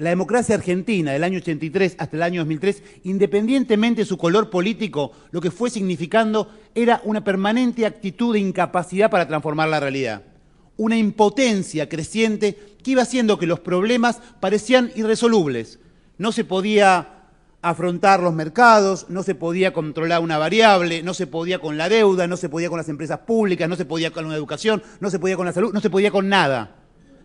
La democracia argentina del año 83 hasta el año 2003, independientemente de su color político, lo que fue significando era una permanente actitud de incapacidad para transformar la realidad. Una impotencia creciente que iba haciendo que los problemas parecían irresolubles. No se podía afrontar los mercados, no se podía controlar una variable, no se podía con la deuda, no se podía con las empresas públicas, no se podía con la educación, no se podía con la salud, no se podía con nada.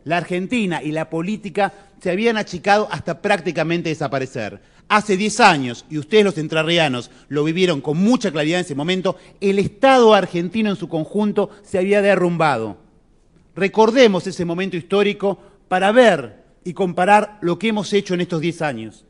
La Argentina y la política se habían achicado hasta prácticamente desaparecer. Hace 10 años, y ustedes los entrerrianos lo vivieron con mucha claridad en ese momento, el Estado argentino en su conjunto se había derrumbado. Recordemos ese momento histórico para ver y comparar lo que hemos hecho en estos 10 años.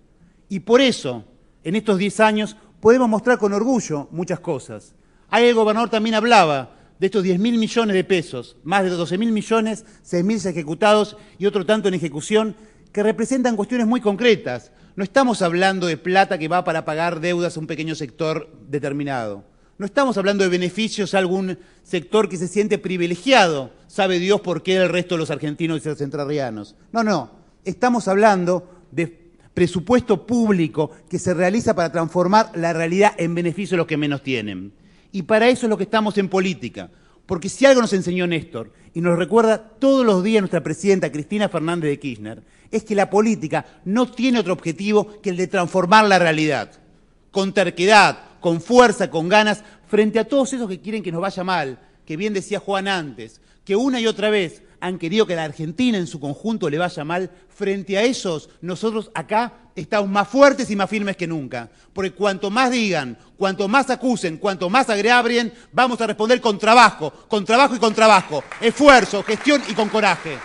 Y por eso, en estos 10 años, podemos mostrar con orgullo muchas cosas. Ahí el gobernador también hablaba de estos 10 mil millones de pesos, más de 12 mil millones, 6 mil ejecutados y otro tanto en ejecución, que representan cuestiones muy concretas. No estamos hablando de plata que va para pagar deudas a un pequeño sector determinado. No estamos hablando de beneficios a algún sector que se siente privilegiado, sabe Dios por qué el resto de los argentinos y los centrarrianos. No, no. Estamos hablando de presupuesto público que se realiza para transformar la realidad en beneficio de los que menos tienen. Y para eso es lo que estamos en política. Porque si algo nos enseñó Néstor, y nos recuerda todos los días nuestra presidenta Cristina Fernández de Kirchner, es que la política no tiene otro objetivo que el de transformar la realidad, con terquedad, con fuerza, con ganas, frente a todos esos que quieren que nos vaya mal, que bien decía Juan antes, que una y otra vez han querido que la Argentina en su conjunto le vaya mal, frente a esos nosotros acá estamos más fuertes y más firmes que nunca. Porque cuanto más digan, cuanto más acusen, cuanto más agreabrien, vamos a responder con trabajo, con trabajo y con trabajo, esfuerzo, gestión y con coraje.